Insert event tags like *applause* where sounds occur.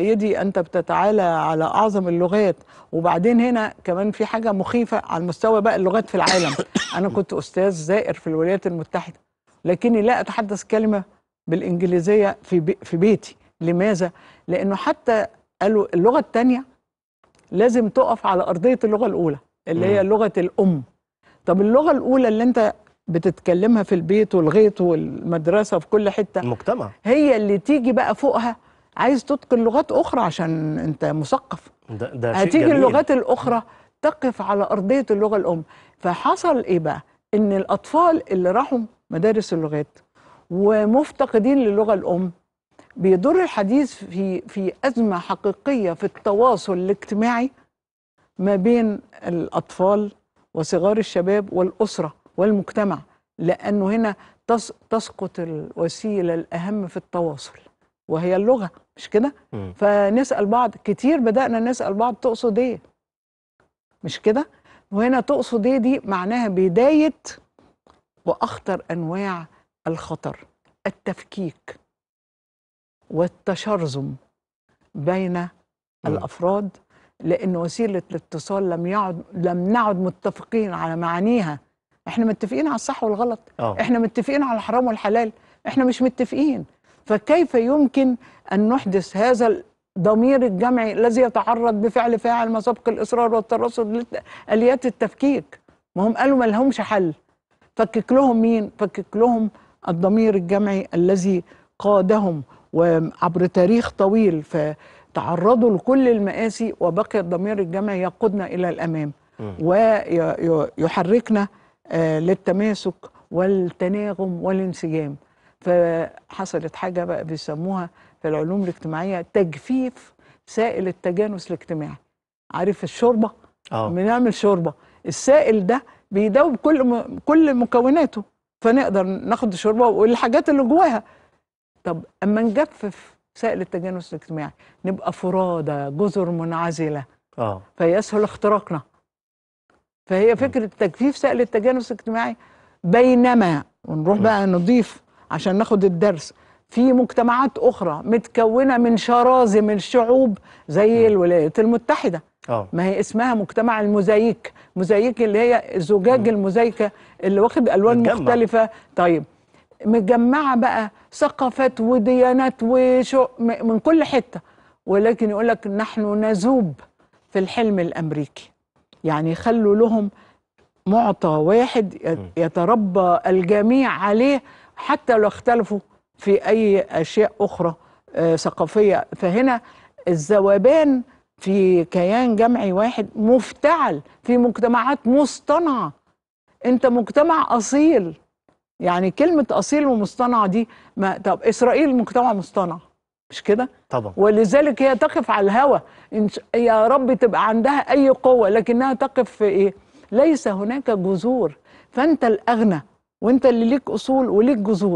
سيدي إيه انت بتتعالى على اعظم اللغات وبعدين هنا كمان في حاجه مخيفه على مستوى بقى اللغات في العالم *coughs* انا كنت استاذ زائر في الولايات المتحده لكني لا اتحدث كلمه بالانجليزيه في بي في بيتي لماذا لانه حتى قالوا اللغه الثانيه لازم تقف على ارضيه اللغه الاولى اللي هي لغه الام طب اللغه الاولى اللي انت بتتكلمها في البيت والغيط والمدرسه في كل حته المجتمع هي اللي تيجي بقى فوقها عايز تتقن لغات اخرى عشان انت مثقف ده, ده هتيجي جميل. اللغات الاخرى تقف على ارضيه اللغه الام فحصل ايه بقى ان الاطفال اللي راحوا مدارس اللغات ومفتقدين للغه الام بيدور الحديث في في ازمه حقيقيه في التواصل الاجتماعي ما بين الاطفال وصغار الشباب والاسره والمجتمع لانه هنا تسقط الوسيله الاهم في التواصل وهي اللغه مش كده فنسال بعض كتير بدانا نسال بعض تقصد ايه مش كده وهنا تقصد ايه دي معناها بدايه واخطر انواع الخطر التفكيك والتشرذم بين الافراد لان وسيله الاتصال لم يعد لم نعد متفقين على معانيها احنا متفقين على الصح والغلط أوه. احنا متفقين على الحرام والحلال احنا مش متفقين فكيف يمكن أن نحدث هذا الضمير الجمعي الذي يتعرض بفعل فاعل مسابق الإصرار والترصد لآليات التفكيك ما هم قالوا ما لهمش حل فكك لهم مين فكك لهم الضمير الجمعي الذي قادهم وعبر تاريخ طويل فتعرضوا لكل المآسي وبقي الضمير الجمعي يقودنا إلى الأمام ويحركنا آه، للتماسك والتناغم والانسجام فحصلت حاجه بقى بيسموها في العلوم الاجتماعيه تجفيف سائل التجانس الاجتماعي عارف الشوربه اه بنعمل شوربه السائل ده بيدوب كل م... كل مكوناته فنقدر ناخد الشوربه والحاجات اللي جواها طب اما نجفف سائل التجانس الاجتماعي نبقى فرادى جزر منعزله اه فيسهل اختراقنا فهي فكره تجفيف سائل التجانس الاجتماعي بينما ونروح بقى نضيف عشان ناخد الدرس في مجتمعات أخرى متكونة من من الشعوب زي الولايات المتحدة أوه. ما هي اسمها مجتمع المزايك مزايك اللي هي الزجاج المزايكة اللي واخد ألوان متجمع. مختلفة طيب مجمعة بقى ثقافات وديانات وشو من كل حتة ولكن يقول لك نحن نذوب في الحلم الأمريكي يعني خلوا لهم معطى واحد يتربى الجميع عليه حتى لو اختلفوا في أي أشياء أخرى آه، ثقافية فهنا الذوبان في كيان جمعي واحد مفتعل في مجتمعات مصطنعة أنت مجتمع أصيل يعني كلمة أصيل ومصطنع دي ما طب إسرائيل مجتمع مصطنع مش كده؟ طبعا ولذلك هي تقف على الهوى يا رب تبقى عندها أي قوة لكنها تقف في إيه؟ ليس هناك جذور فأنت الأغنى وانت اللي ليك اصول وليك جذور